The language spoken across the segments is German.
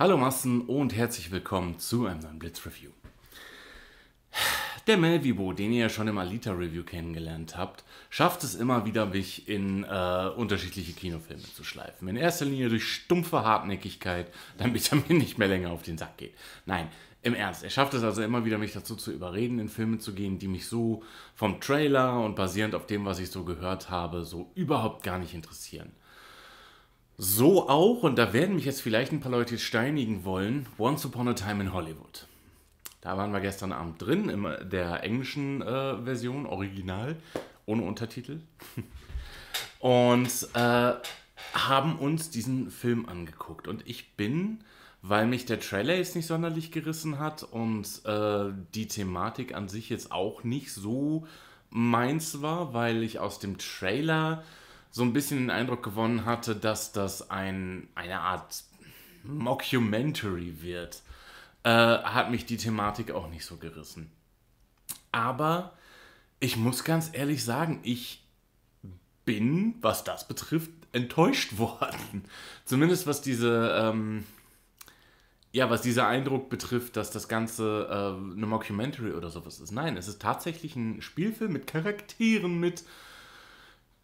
Hallo Massen und herzlich willkommen zu einem neuen Blitz Review. Der Melvibo, den ihr ja schon im Alita Review kennengelernt habt, schafft es immer wieder, mich in äh, unterschiedliche Kinofilme zu schleifen. In erster Linie durch stumpfe Hartnäckigkeit, damit er mir nicht mehr länger auf den Sack geht. Nein, im Ernst, er schafft es also immer wieder, mich dazu zu überreden, in Filme zu gehen, die mich so vom Trailer und basierend auf dem, was ich so gehört habe, so überhaupt gar nicht interessieren. So auch, und da werden mich jetzt vielleicht ein paar Leute steinigen wollen, Once Upon a Time in Hollywood. Da waren wir gestern Abend drin, in äh, der englischen äh, Version, original, ohne Untertitel. und äh, haben uns diesen Film angeguckt. Und ich bin, weil mich der Trailer jetzt nicht sonderlich gerissen hat und äh, die Thematik an sich jetzt auch nicht so meins war, weil ich aus dem Trailer so ein bisschen den Eindruck gewonnen hatte, dass das ein, eine Art Mockumentary wird, äh, hat mich die Thematik auch nicht so gerissen. Aber ich muss ganz ehrlich sagen, ich bin, was das betrifft, enttäuscht worden. Zumindest was diese, ähm, ja, was dieser Eindruck betrifft, dass das Ganze äh, eine Mockumentary oder sowas ist. Nein, es ist tatsächlich ein Spielfilm mit Charakteren, mit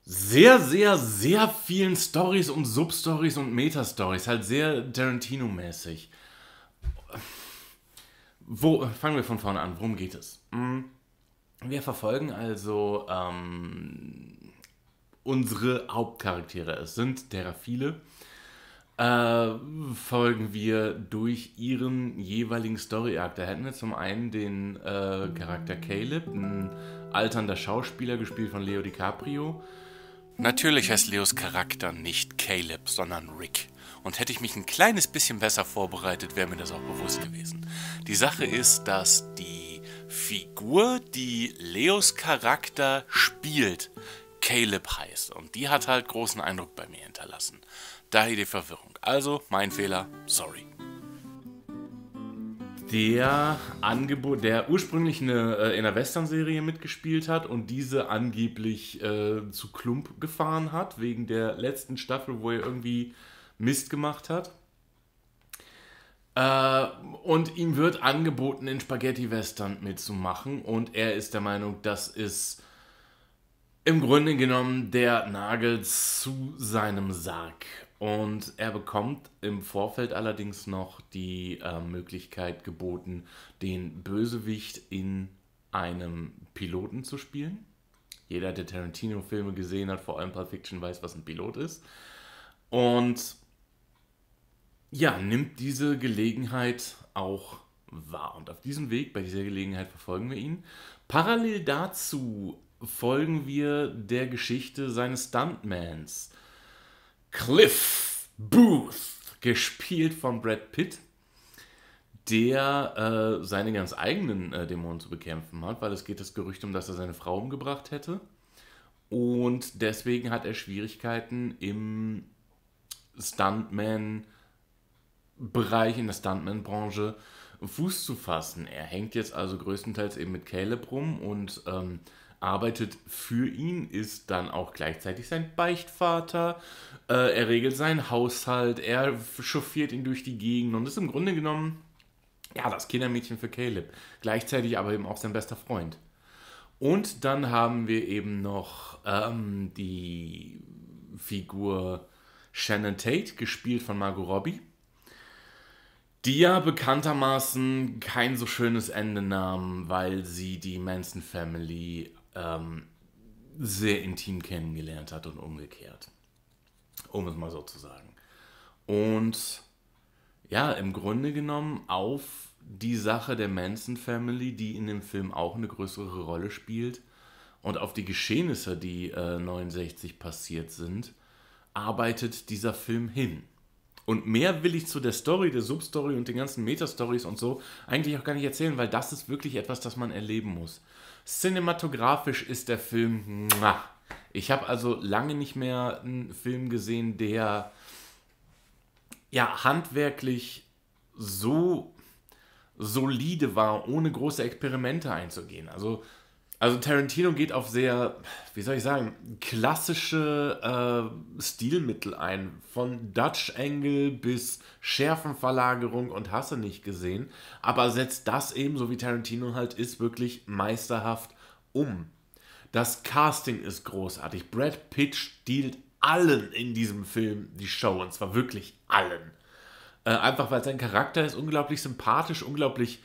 sehr, sehr, sehr vielen Stories und Substories und Metastories, halt sehr Tarantino-mäßig. Wo fangen wir von vorne an? Worum geht es? Mhm. Wir verfolgen also ähm, unsere Hauptcharaktere. Es sind derer viele. Äh, folgen wir durch ihren jeweiligen Story-Arc. Da hätten wir zum einen den äh, Charakter Caleb, ein alternder Schauspieler, gespielt von Leo DiCaprio, Natürlich heißt Leos Charakter nicht Caleb, sondern Rick. Und hätte ich mich ein kleines bisschen besser vorbereitet, wäre mir das auch bewusst gewesen. Die Sache ist, dass die Figur, die Leos Charakter spielt, Caleb heißt. Und die hat halt großen Eindruck bei mir hinterlassen. Daher die Verwirrung. Also mein Fehler, sorry der Angebot, der ursprünglich eine, äh, in einer Western-Serie mitgespielt hat und diese angeblich äh, zu Klump gefahren hat, wegen der letzten Staffel, wo er irgendwie Mist gemacht hat. Äh, und ihm wird angeboten, in Spaghetti-Western mitzumachen. Und er ist der Meinung, das ist im Grunde genommen der Nagel zu seinem Sarg. Und er bekommt im Vorfeld allerdings noch die äh, Möglichkeit geboten, den Bösewicht in einem Piloten zu spielen. Jeder, der Tarantino-Filme gesehen hat, vor allem Pulp Fiction, weiß, was ein Pilot ist. Und ja, nimmt diese Gelegenheit auch wahr. Und auf diesem Weg, bei dieser Gelegenheit, verfolgen wir ihn. Parallel dazu folgen wir der Geschichte seines Stuntmans Cliff Booth, gespielt von Brad Pitt, der äh, seine ganz eigenen äh, Dämonen zu bekämpfen hat, weil es geht das Gerücht um, dass er seine Frau umgebracht hätte. Und deswegen hat er Schwierigkeiten im Stuntman- Bereich, in der Stuntman-Branche Fuß zu fassen. Er hängt jetzt also größtenteils eben mit Caleb rum und ähm, arbeitet für ihn, ist dann auch gleichzeitig sein Beichtvater. Äh, er regelt seinen Haushalt, er chauffiert ihn durch die Gegend und ist im Grunde genommen ja das Kindermädchen für Caleb. Gleichzeitig aber eben auch sein bester Freund. Und dann haben wir eben noch ähm, die Figur Shannon Tate, gespielt von Margot Robbie, die ja bekanntermaßen kein so schönes Ende nahm, weil sie die Manson Family ähm, sehr intim kennengelernt hat und umgekehrt. Um es mal so zu sagen. Und ja, im Grunde genommen auf die Sache der Manson Family, die in dem Film auch eine größere Rolle spielt, und auf die Geschehnisse, die äh, 69 passiert sind, arbeitet dieser Film hin. Und mehr will ich zu der Story, der Substory und den ganzen Metastories und so eigentlich auch gar nicht erzählen, weil das ist wirklich etwas, das man erleben muss. Cinematografisch ist der Film. Ich habe also lange nicht mehr einen Film gesehen, der ja handwerklich so solide war, ohne große Experimente einzugehen. Also also Tarantino geht auf sehr, wie soll ich sagen, klassische äh, Stilmittel ein. Von Dutch Angle bis Schärfenverlagerung und Hasse nicht gesehen. Aber setzt das eben, so wie Tarantino halt ist, wirklich meisterhaft um. Das Casting ist großartig. Brad Pitt stiehlt allen in diesem Film die Show. Und zwar wirklich allen. Äh, einfach weil sein Charakter ist unglaublich sympathisch, unglaublich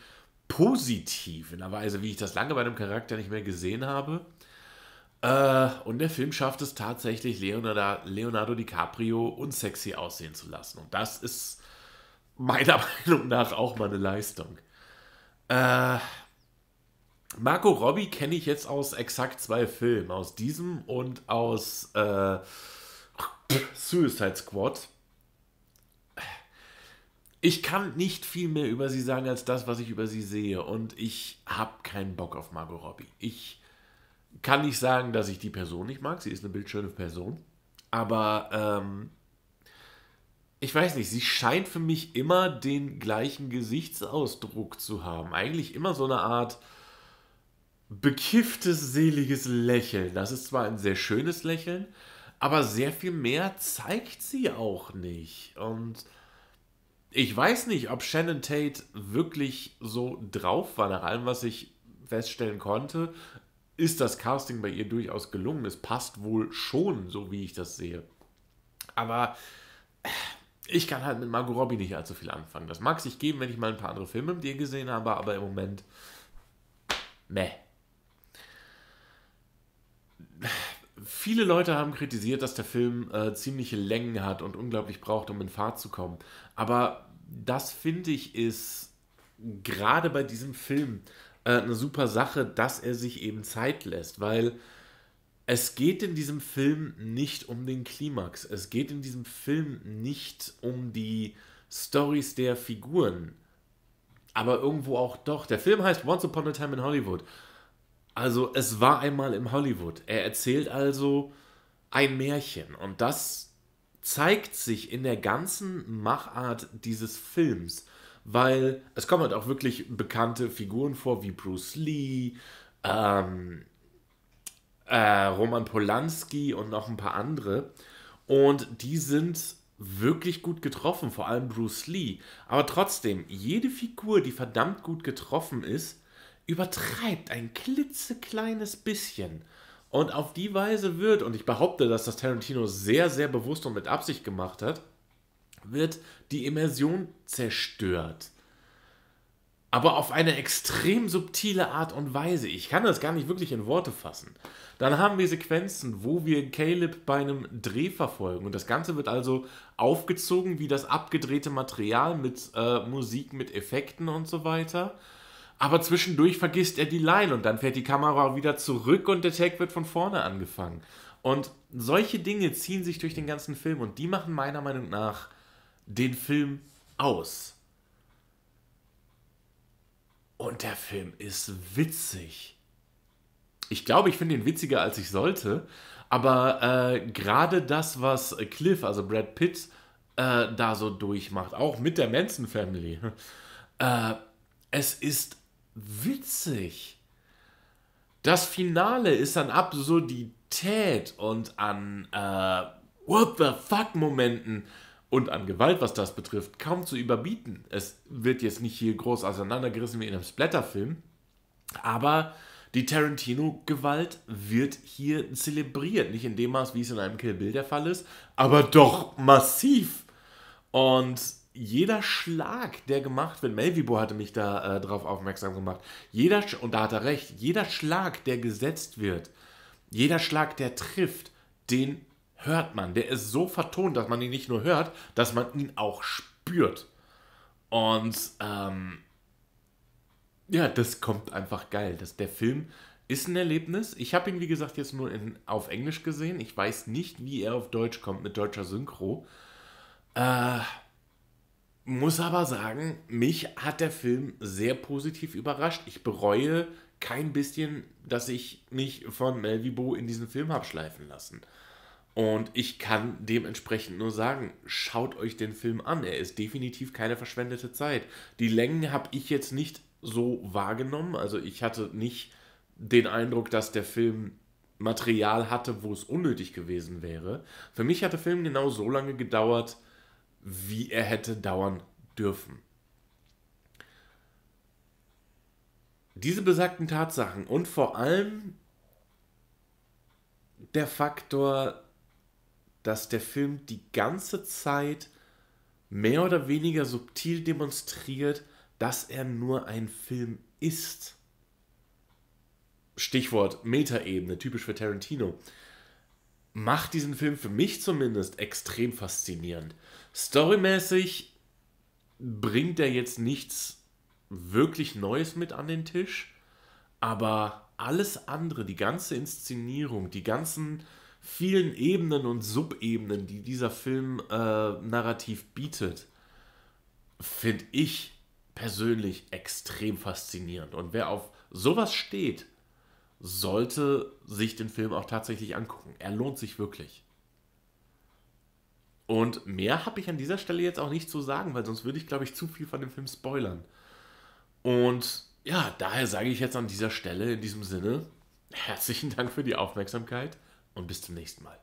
positiv in einer Weise, also wie ich das lange bei dem Charakter nicht mehr gesehen habe. Äh, und der Film schafft es tatsächlich, Leonardo, Leonardo DiCaprio unsexy aussehen zu lassen. Und das ist meiner Meinung nach auch mal eine Leistung. Äh, Marco Robbie kenne ich jetzt aus exakt zwei Filmen. Aus diesem und aus äh, Suicide Squad ich kann nicht viel mehr über sie sagen als das, was ich über sie sehe. Und ich habe keinen Bock auf Margot Robbie. Ich kann nicht sagen, dass ich die Person nicht mag. Sie ist eine bildschöne Person. Aber ähm, ich weiß nicht, sie scheint für mich immer den gleichen Gesichtsausdruck zu haben. Eigentlich immer so eine Art bekifftes, seliges Lächeln. Das ist zwar ein sehr schönes Lächeln, aber sehr viel mehr zeigt sie auch nicht. Und ich weiß nicht, ob Shannon Tate wirklich so drauf war, nach allem, was ich feststellen konnte. Ist das Casting bei ihr durchaus gelungen? Es passt wohl schon, so wie ich das sehe. Aber äh, ich kann halt mit Margot Robbie nicht allzu viel anfangen. Das mag sich geben, wenn ich mal ein paar andere Filme mit ihr gesehen habe, aber im Moment, meh. Viele Leute haben kritisiert, dass der Film äh, ziemliche Längen hat und unglaublich braucht, um in Fahrt zu kommen. Aber das finde ich ist gerade bei diesem Film äh, eine super Sache, dass er sich eben Zeit lässt, weil es geht in diesem Film nicht um den Klimax. Es geht in diesem Film nicht um die Stories der Figuren. Aber irgendwo auch doch. Der Film heißt Once Upon a Time in Hollywood. Also es war einmal im Hollywood. Er erzählt also ein Märchen und das zeigt sich in der ganzen Machart dieses Films, weil es kommen halt auch wirklich bekannte Figuren vor wie Bruce Lee, ähm, äh, Roman Polanski und noch ein paar andere und die sind wirklich gut getroffen, vor allem Bruce Lee. Aber trotzdem, jede Figur, die verdammt gut getroffen ist, übertreibt ein klitzekleines bisschen. Und auf die Weise wird, und ich behaupte, dass das Tarantino sehr, sehr bewusst und mit Absicht gemacht hat, wird die Immersion zerstört. Aber auf eine extrem subtile Art und Weise. Ich kann das gar nicht wirklich in Worte fassen. Dann haben wir Sequenzen, wo wir Caleb bei einem Dreh verfolgen. Und das Ganze wird also aufgezogen wie das abgedrehte Material mit äh, Musik, mit Effekten und so weiter. Aber zwischendurch vergisst er die Line und dann fährt die Kamera wieder zurück und der Tag wird von vorne angefangen. Und solche Dinge ziehen sich durch den ganzen Film und die machen meiner Meinung nach den Film aus. Und der Film ist witzig. Ich glaube, ich finde ihn witziger, als ich sollte. Aber äh, gerade das, was Cliff, also Brad Pitt, äh, da so durchmacht, auch mit der Manson Family, äh, es ist witzig. Das Finale ist an Absurdität und an äh, What the fuck Momenten und an Gewalt, was das betrifft, kaum zu überbieten. Es wird jetzt nicht hier groß auseinandergerissen wie in einem Splatterfilm, aber die Tarantino-Gewalt wird hier zelebriert. Nicht in dem Maß, wie es in einem Kill Bill der Fall ist, aber doch massiv. Und jeder Schlag, der gemacht wird, Melvibo hatte mich da äh, drauf aufmerksam gemacht, jeder, und da hat er recht, jeder Schlag, der gesetzt wird, jeder Schlag, der trifft, den hört man. Der ist so vertont, dass man ihn nicht nur hört, dass man ihn auch spürt. Und ähm, ja, das kommt einfach geil. Das, der Film ist ein Erlebnis. Ich habe ihn, wie gesagt, jetzt nur in, auf Englisch gesehen. Ich weiß nicht, wie er auf Deutsch kommt mit deutscher Synchro. Äh, muss aber sagen, mich hat der Film sehr positiv überrascht. Ich bereue kein bisschen, dass ich mich von Melvibo in diesen Film habe schleifen lassen. Und ich kann dementsprechend nur sagen, schaut euch den Film an. Er ist definitiv keine verschwendete Zeit. Die Längen habe ich jetzt nicht so wahrgenommen. Also ich hatte nicht den Eindruck, dass der Film Material hatte, wo es unnötig gewesen wäre. Für mich hat der Film genau so lange gedauert, wie er hätte dauern dürfen. Diese besagten Tatsachen und vor allem der Faktor, dass der Film die ganze Zeit mehr oder weniger subtil demonstriert, dass er nur ein Film ist. Stichwort Metaebene, typisch für Tarantino, macht diesen Film für mich zumindest extrem faszinierend. Storymäßig bringt er jetzt nichts wirklich Neues mit an den Tisch, aber alles andere, die ganze Inszenierung, die ganzen vielen Ebenen und Subebenen, die dieser Film äh, narrativ bietet, finde ich persönlich extrem faszinierend. Und wer auf sowas steht, sollte sich den Film auch tatsächlich angucken. Er lohnt sich wirklich. Und mehr habe ich an dieser Stelle jetzt auch nicht zu sagen, weil sonst würde ich, glaube ich, zu viel von dem Film spoilern. Und ja, daher sage ich jetzt an dieser Stelle in diesem Sinne herzlichen Dank für die Aufmerksamkeit und bis zum nächsten Mal.